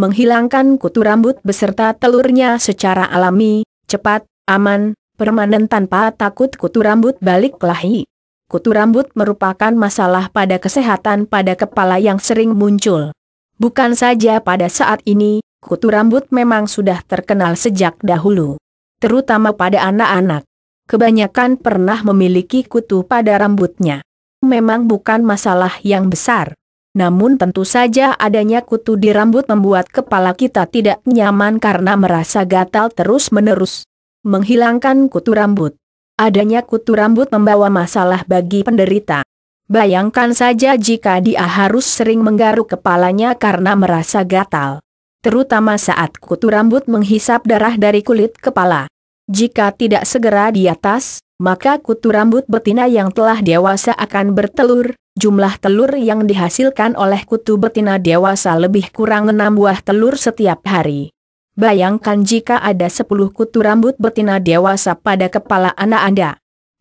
menghilangkan kutu rambut beserta telurnya secara alami, cepat, aman, permanen tanpa takut kutu rambut balik kelahi. Kutu rambut merupakan masalah pada kesehatan pada kepala yang sering muncul. Bukan saja pada saat ini, kutu rambut memang sudah terkenal sejak dahulu. Terutama pada anak-anak. Kebanyakan pernah memiliki kutu pada rambutnya. Memang bukan masalah yang besar namun tentu saja adanya kutu di rambut membuat kepala kita tidak nyaman karena merasa gatal terus-menerus. Menghilangkan kutu rambut. Adanya kutu rambut membawa masalah bagi penderita. Bayangkan saja jika dia harus sering menggaruk kepalanya karena merasa gatal. Terutama saat kutu rambut menghisap darah dari kulit kepala. Jika tidak segera di atas, maka kutu rambut betina yang telah dewasa akan bertelur, jumlah telur yang dihasilkan oleh kutu betina dewasa lebih kurang 6 buah telur setiap hari. Bayangkan jika ada 10 kutu rambut betina dewasa pada kepala anak Anda.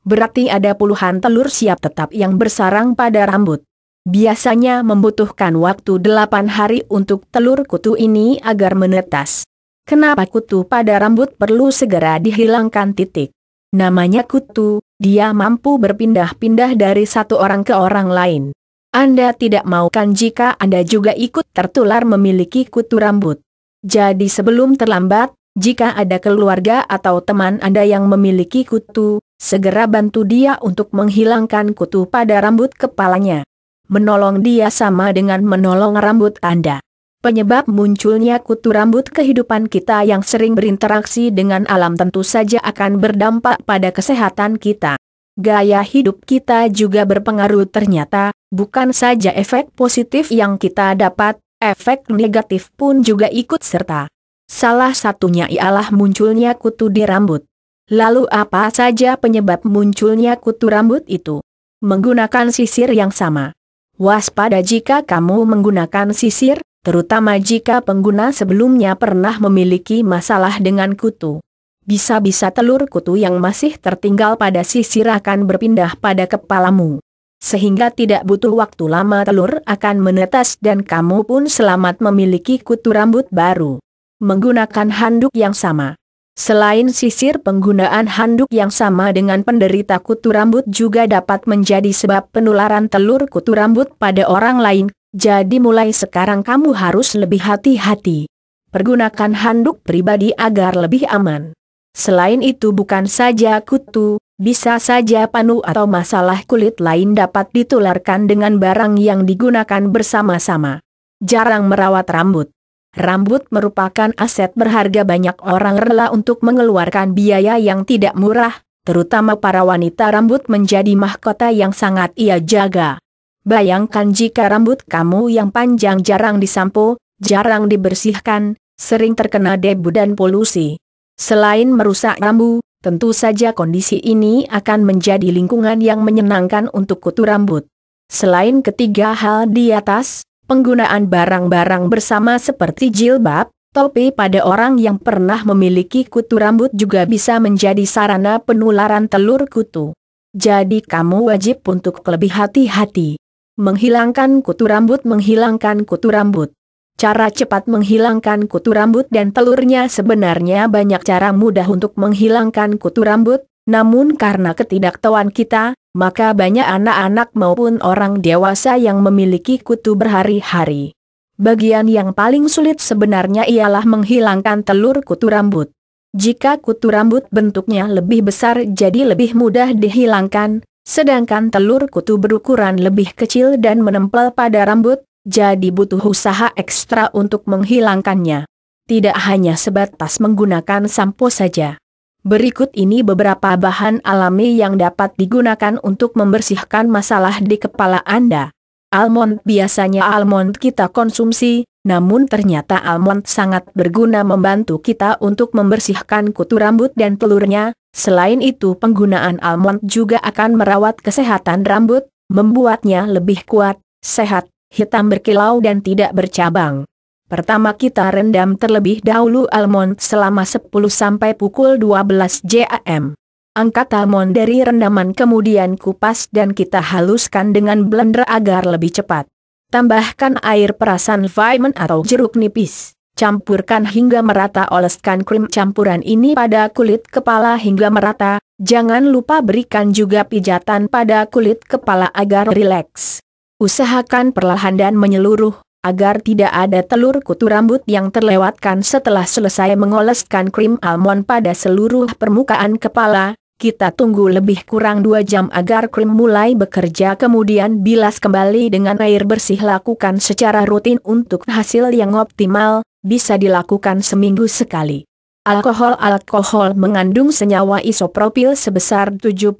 Berarti ada puluhan telur siap tetap yang bersarang pada rambut. Biasanya membutuhkan waktu 8 hari untuk telur kutu ini agar menetas. Kenapa kutu pada rambut perlu segera dihilangkan titik? Namanya kutu, dia mampu berpindah-pindah dari satu orang ke orang lain. Anda tidak mau kan jika Anda juga ikut tertular memiliki kutu rambut. Jadi sebelum terlambat, jika ada keluarga atau teman Anda yang memiliki kutu, segera bantu dia untuk menghilangkan kutu pada rambut kepalanya. Menolong dia sama dengan menolong rambut Anda. Penyebab munculnya kutu rambut kehidupan kita yang sering berinteraksi dengan alam tentu saja akan berdampak pada kesehatan kita. Gaya hidup kita juga berpengaruh ternyata, bukan saja efek positif yang kita dapat, efek negatif pun juga ikut serta. Salah satunya ialah munculnya kutu di rambut. Lalu apa saja penyebab munculnya kutu rambut itu? Menggunakan sisir yang sama. Waspada jika kamu menggunakan sisir, terutama jika pengguna sebelumnya pernah memiliki masalah dengan kutu. Bisa-bisa telur kutu yang masih tertinggal pada sisir akan berpindah pada kepalamu. Sehingga tidak butuh waktu lama telur akan menetas dan kamu pun selamat memiliki kutu rambut baru. Menggunakan handuk yang sama. Selain sisir penggunaan handuk yang sama dengan penderita kutu rambut juga dapat menjadi sebab penularan telur kutu rambut pada orang lain jadi mulai sekarang kamu harus lebih hati-hati. Pergunakan handuk pribadi agar lebih aman. Selain itu bukan saja kutu, bisa saja panu atau masalah kulit lain dapat ditularkan dengan barang yang digunakan bersama-sama. Jarang merawat rambut. Rambut merupakan aset berharga banyak orang rela untuk mengeluarkan biaya yang tidak murah, terutama para wanita rambut menjadi mahkota yang sangat ia jaga. Bayangkan jika rambut kamu yang panjang jarang disampo, jarang dibersihkan, sering terkena debu dan polusi. Selain merusak rambu, tentu saja kondisi ini akan menjadi lingkungan yang menyenangkan untuk kutu rambut. Selain ketiga hal di atas, penggunaan barang-barang bersama seperti jilbab, topi pada orang yang pernah memiliki kutu rambut juga bisa menjadi sarana penularan telur kutu. Jadi kamu wajib untuk lebih hati-hati. Menghilangkan kutu rambut menghilangkan kutu rambut. Cara cepat menghilangkan kutu rambut dan telurnya sebenarnya banyak cara mudah untuk menghilangkan kutu rambut, namun karena ketidaktahuan kita, maka banyak anak-anak maupun orang dewasa yang memiliki kutu berhari-hari. Bagian yang paling sulit sebenarnya ialah menghilangkan telur kutu rambut. Jika kutu rambut bentuknya lebih besar jadi lebih mudah dihilangkan, Sedangkan telur kutu berukuran lebih kecil dan menempel pada rambut, jadi butuh usaha ekstra untuk menghilangkannya. Tidak hanya sebatas menggunakan sampo saja. Berikut ini beberapa bahan alami yang dapat digunakan untuk membersihkan masalah di kepala Anda. Almond biasanya almond kita konsumsi, namun ternyata almond sangat berguna membantu kita untuk membersihkan kutu rambut dan telurnya, Selain itu penggunaan almond juga akan merawat kesehatan rambut, membuatnya lebih kuat, sehat, hitam berkilau dan tidak bercabang. Pertama kita rendam terlebih dahulu almond selama 10 sampai pukul 12 JAM. Angkat almond dari rendaman kemudian kupas dan kita haluskan dengan blender agar lebih cepat. Tambahkan air perasan vitamin atau jeruk nipis campurkan hingga merata oleskan krim campuran ini pada kulit kepala hingga merata, jangan lupa berikan juga pijatan pada kulit kepala agar rileks. Usahakan perlahan dan menyeluruh, agar tidak ada telur kutu rambut yang terlewatkan setelah selesai mengoleskan krim almond pada seluruh permukaan kepala, kita tunggu lebih kurang 2 jam agar krim mulai bekerja kemudian bilas kembali dengan air bersih lakukan secara rutin untuk hasil yang optimal, bisa dilakukan seminggu sekali. Alkohol-alkohol mengandung senyawa isopropil sebesar 70%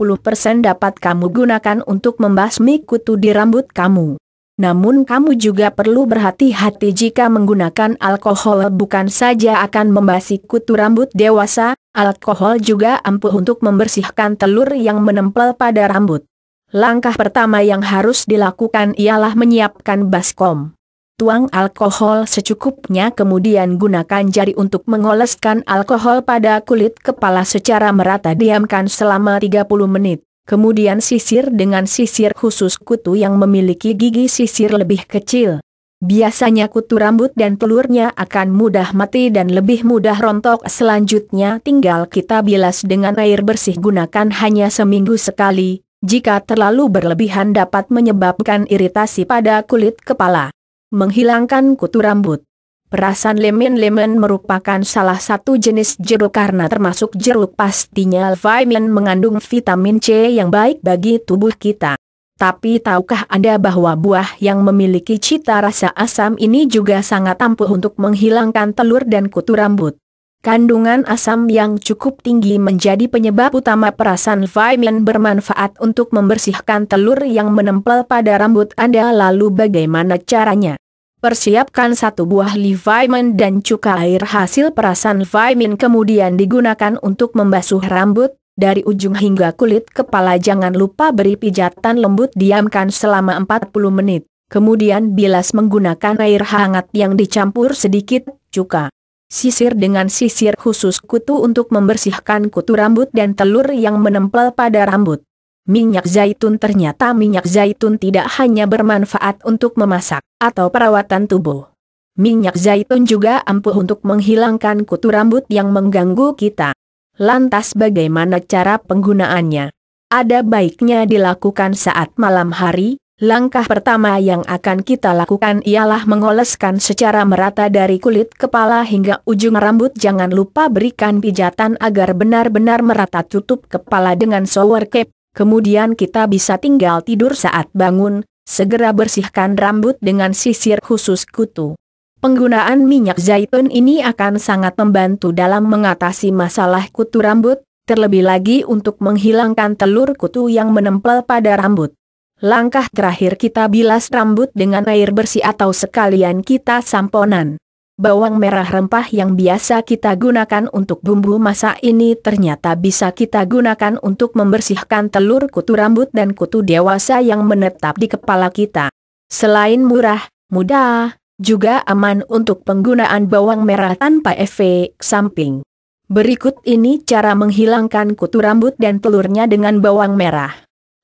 dapat kamu gunakan untuk membasmi kutu di rambut kamu. Namun kamu juga perlu berhati-hati jika menggunakan alkohol bukan saja akan membasmi kutu rambut dewasa, alkohol juga ampuh untuk membersihkan telur yang menempel pada rambut. Langkah pertama yang harus dilakukan ialah menyiapkan baskom tuang alkohol secukupnya kemudian gunakan jari untuk mengoleskan alkohol pada kulit kepala secara merata diamkan selama 30 menit. Kemudian sisir dengan sisir khusus kutu yang memiliki gigi sisir lebih kecil. Biasanya kutu rambut dan telurnya akan mudah mati dan lebih mudah rontok selanjutnya tinggal kita bilas dengan air bersih gunakan hanya seminggu sekali, jika terlalu berlebihan dapat menyebabkan iritasi pada kulit kepala menghilangkan kutu rambut. Perasan lemon lemon merupakan salah satu jenis jeruk karena termasuk jeruk pastinya vitamin mengandung vitamin C yang baik bagi tubuh kita. Tapi tahukah Anda bahwa buah yang memiliki cita rasa asam ini juga sangat ampuh untuk menghilangkan telur dan kutu rambut? Kandungan asam yang cukup tinggi menjadi penyebab utama perasan vitamin bermanfaat untuk membersihkan telur yang menempel pada rambut Anda lalu bagaimana caranya? Persiapkan satu buah livamin dan cuka air hasil perasan vitamin kemudian digunakan untuk membasuh rambut, dari ujung hingga kulit kepala jangan lupa beri pijatan lembut diamkan selama 40 menit, kemudian bilas menggunakan air hangat yang dicampur sedikit, cuka sisir dengan sisir khusus kutu untuk membersihkan kutu rambut dan telur yang menempel pada rambut. Minyak zaitun ternyata minyak zaitun tidak hanya bermanfaat untuk memasak atau perawatan tubuh. Minyak zaitun juga ampuh untuk menghilangkan kutu rambut yang mengganggu kita. Lantas bagaimana cara penggunaannya? Ada baiknya dilakukan saat malam hari, Langkah pertama yang akan kita lakukan ialah mengoleskan secara merata dari kulit kepala hingga ujung rambut. Jangan lupa berikan pijatan agar benar-benar merata tutup kepala dengan shower cap. Kemudian kita bisa tinggal tidur saat bangun, segera bersihkan rambut dengan sisir khusus kutu. Penggunaan minyak zaitun ini akan sangat membantu dalam mengatasi masalah kutu rambut, terlebih lagi untuk menghilangkan telur kutu yang menempel pada rambut. Langkah terakhir kita bilas rambut dengan air bersih atau sekalian kita samponan. Bawang merah rempah yang biasa kita gunakan untuk bumbu masak ini ternyata bisa kita gunakan untuk membersihkan telur kutu rambut dan kutu dewasa yang menetap di kepala kita. Selain murah, mudah, juga aman untuk penggunaan bawang merah tanpa efek samping. Berikut ini cara menghilangkan kutu rambut dan telurnya dengan bawang merah.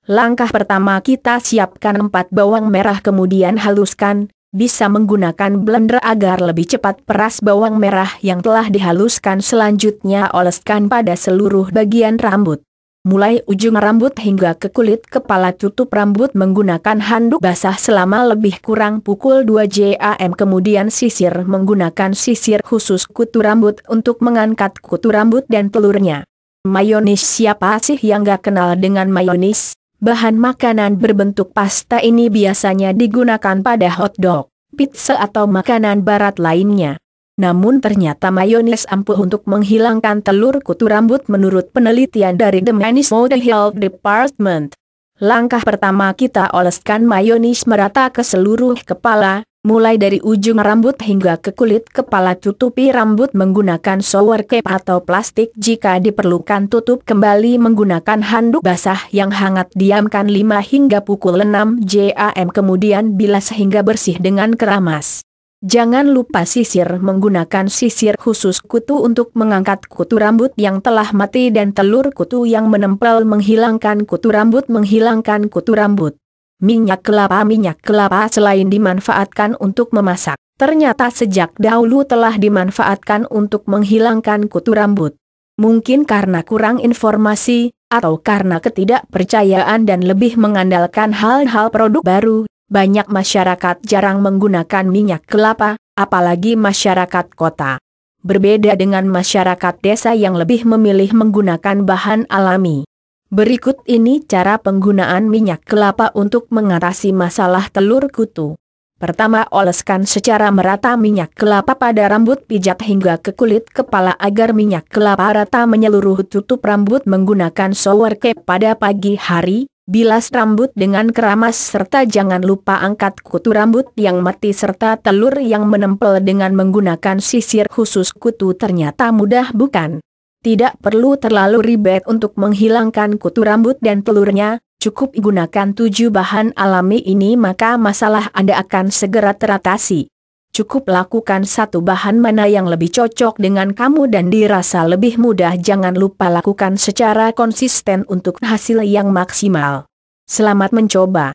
Langkah pertama kita siapkan empat bawang merah kemudian haluskan, bisa menggunakan blender agar lebih cepat peras bawang merah yang telah dihaluskan selanjutnya oleskan pada seluruh bagian rambut. Mulai ujung rambut hingga ke kulit kepala tutup rambut menggunakan handuk basah selama lebih kurang pukul 2 jam kemudian sisir menggunakan sisir khusus kutu rambut untuk mengangkat kutu rambut dan telurnya. Mayonis siapa sih yang gak kenal dengan mayonis? Bahan makanan berbentuk pasta ini biasanya digunakan pada hotdog, pizza atau makanan barat lainnya. Namun ternyata mayones ampuh untuk menghilangkan telur kutu rambut menurut penelitian dari The Manis Health Department. Langkah pertama kita oleskan mayones merata ke seluruh kepala, mulai dari ujung rambut hingga ke kulit kepala tutupi rambut menggunakan shower cap atau plastik jika diperlukan tutup kembali menggunakan handuk basah yang hangat diamkan 5 hingga pukul 6 jam kemudian bilas hingga bersih dengan keramas. Jangan lupa sisir menggunakan sisir khusus kutu untuk mengangkat kutu rambut yang telah mati dan telur kutu yang menempel menghilangkan kutu rambut menghilangkan kutu rambut. Minyak kelapa Minyak kelapa selain dimanfaatkan untuk memasak, ternyata sejak dahulu telah dimanfaatkan untuk menghilangkan kutu rambut. Mungkin karena kurang informasi, atau karena ketidakpercayaan dan lebih mengandalkan hal-hal produk baru, banyak masyarakat jarang menggunakan minyak kelapa, apalagi masyarakat kota. Berbeda dengan masyarakat desa yang lebih memilih menggunakan bahan alami. Berikut ini cara penggunaan minyak kelapa untuk mengatasi masalah telur kutu. Pertama oleskan secara merata minyak kelapa pada rambut pijat hingga ke kulit kepala agar minyak kelapa rata menyeluruh tutup rambut menggunakan shower cap pada pagi hari, bilas rambut dengan keramas serta jangan lupa angkat kutu rambut yang mati serta telur yang menempel dengan menggunakan sisir khusus kutu ternyata mudah bukan? Tidak perlu terlalu ribet untuk menghilangkan kutu rambut dan telurnya, cukup gunakan tujuh bahan alami ini maka masalah Anda akan segera teratasi. Cukup lakukan satu bahan mana yang lebih cocok dengan kamu dan dirasa lebih mudah jangan lupa lakukan secara konsisten untuk hasil yang maksimal. Selamat mencoba.